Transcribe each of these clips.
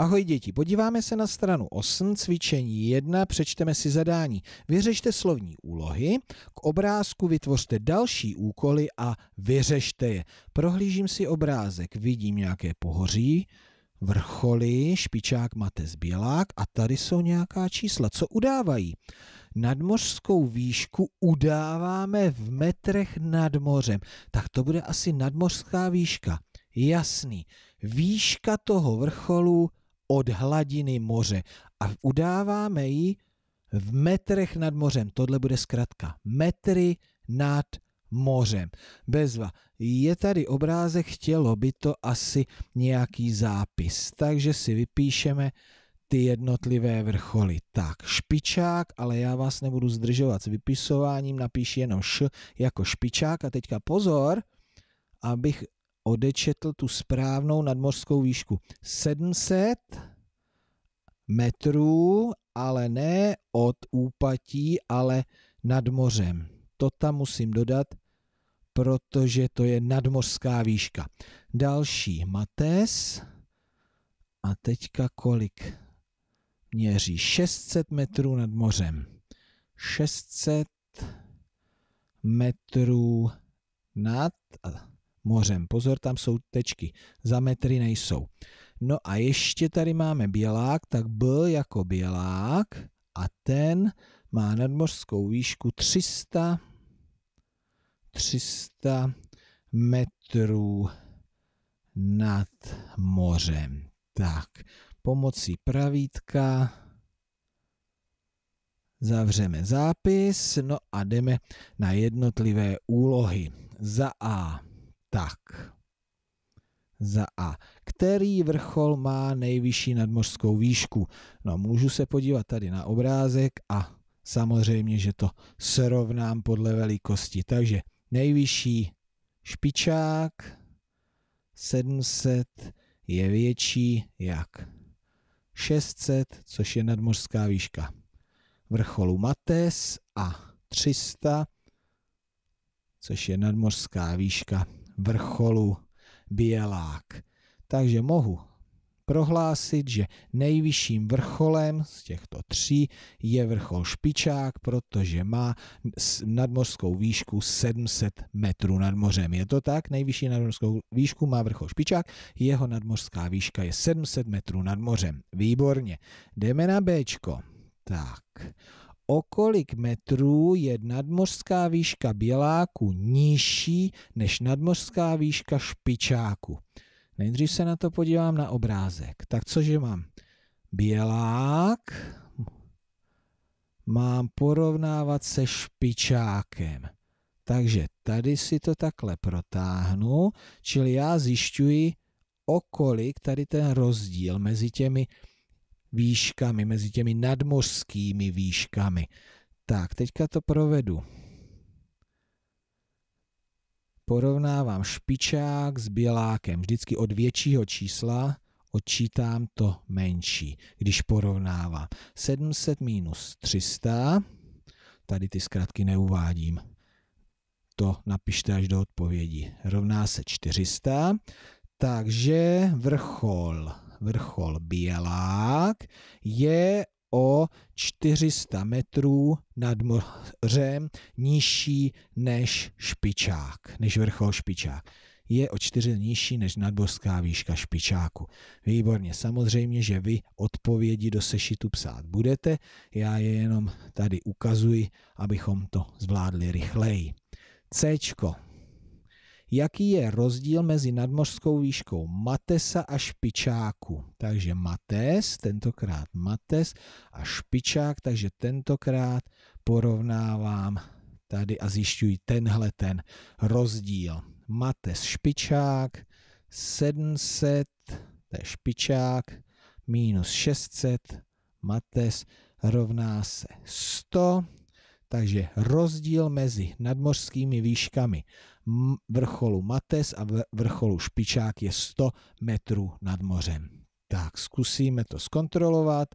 Ahoj děti, podíváme se na stranu 8, cvičení 1, přečteme si zadání. Vyřešte slovní úlohy, k obrázku vytvořte další úkoly a vyřešte je. Prohlížím si obrázek, vidím nějaké pohoří, vrcholy, špičák, matez, bělák a tady jsou nějaká čísla. Co udávají? Nadmořskou výšku udáváme v metrech nad mořem. Tak to bude asi nadmořská výška. Jasný. Výška toho vrcholu od hladiny moře a udáváme ji v metrech nad mořem. Tohle bude zkrátka Metry nad mořem. Bezva. Je tady obrázek, chtělo by to asi nějaký zápis. Takže si vypíšeme ty jednotlivé vrcholy. Tak, špičák, ale já vás nebudu zdržovat s vypisováním, napíši jenom š jako špičák a teďka pozor, abych odečetl tu správnou nadmořskou výšku. 700 metrů, ale ne od úpatí, ale nad mořem. To tam musím dodat, protože to je nadmořská výška. Další Mates. A teďka kolik měří? 600 metrů nad mořem. 600 metrů nad mořem. Pozor, tam jsou tečky, za metry nejsou. No a ještě tady máme bělák, tak B jako bělák a ten má nadmořskou výšku 300, 300 metrů nad mořem. Tak, pomocí pravítka zavřeme zápis, no a jdeme na jednotlivé úlohy. Za A tak. Za A. Který vrchol má nejvyšší nadmořskou výšku? No, můžu se podívat tady na obrázek a samozřejmě, že to srovnám podle velikosti. Takže nejvyšší špičák 700 je větší jak 600, což je nadmořská výška vrcholu Mates a 300, což je nadmořská výška vrcholu Bělák. Takže mohu prohlásit, že nejvyšším vrcholem z těchto tří je vrchol Špičák, protože má nadmořskou výšku 700 metrů nad mořem. Je to tak? Nejvyšší nadmořskou výšku má vrchol Špičák, jeho nadmořská výška je 700 metrů nad mořem. Výborně. Jdeme na Bčko. Tak o kolik metrů je nadmořská výška běláku nižší než nadmořská výška špičáku. Nejdřív se na to podívám na obrázek. Tak cože mám? Bělák mám porovnávat se špičákem. Takže tady si to takhle protáhnu, čili já zjišťuji, okolik tady ten rozdíl mezi těmi výškami, mezi těmi nadmořskými výškami. Tak, teďka to provedu. Porovnávám špičák s bělákem. Vždycky od většího čísla odčítám to menší, když porovnávám. 700 minus 300, tady ty zkratky neuvádím, to napište až do odpovědi, rovná se 400, takže vrchol vrchol Bělák je o 400 metrů nad mořem nižší než špičák, než vrchol špičák. Je o 4 nižší než nadbořská výška špičáku. Výborně, samozřejmě, že vy odpovědi do sešitu psát budete, já je jenom tady ukazuji, abychom to zvládli rychleji. Cčko, jaký je rozdíl mezi nadmořskou výškou Matesa a špičáku. Takže Mates, tentokrát Mates a špičák, takže tentokrát porovnávám tady a zjišťuji tenhle ten rozdíl. Mates špičák 700, to je špičák, minus 600, Mates rovná se 100, takže rozdíl mezi nadmořskými výškami vrcholu Mates a vrcholu Špičák je 100 metrů nad mořem. Tak zkusíme to zkontrolovat.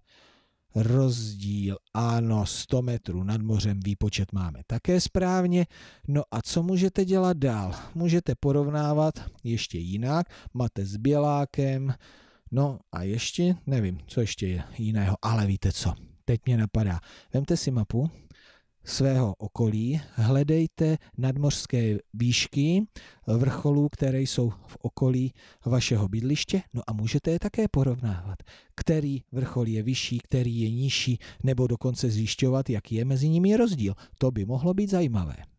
Rozdíl, ano, 100 metrů nad mořem, výpočet máme také správně. No a co můžete dělat dál? Můžete porovnávat ještě jinak, máte s Bělákem, no a ještě, nevím, co ještě je jiného, ale víte co, teď mě napadá. Vemte si mapu, svého okolí, hledejte nadmořské výšky vrcholů, které jsou v okolí vašeho bydliště, no a můžete je také porovnávat, který vrchol je vyšší, který je nižší, nebo dokonce zjišťovat, jaký je mezi nimi rozdíl. To by mohlo být zajímavé.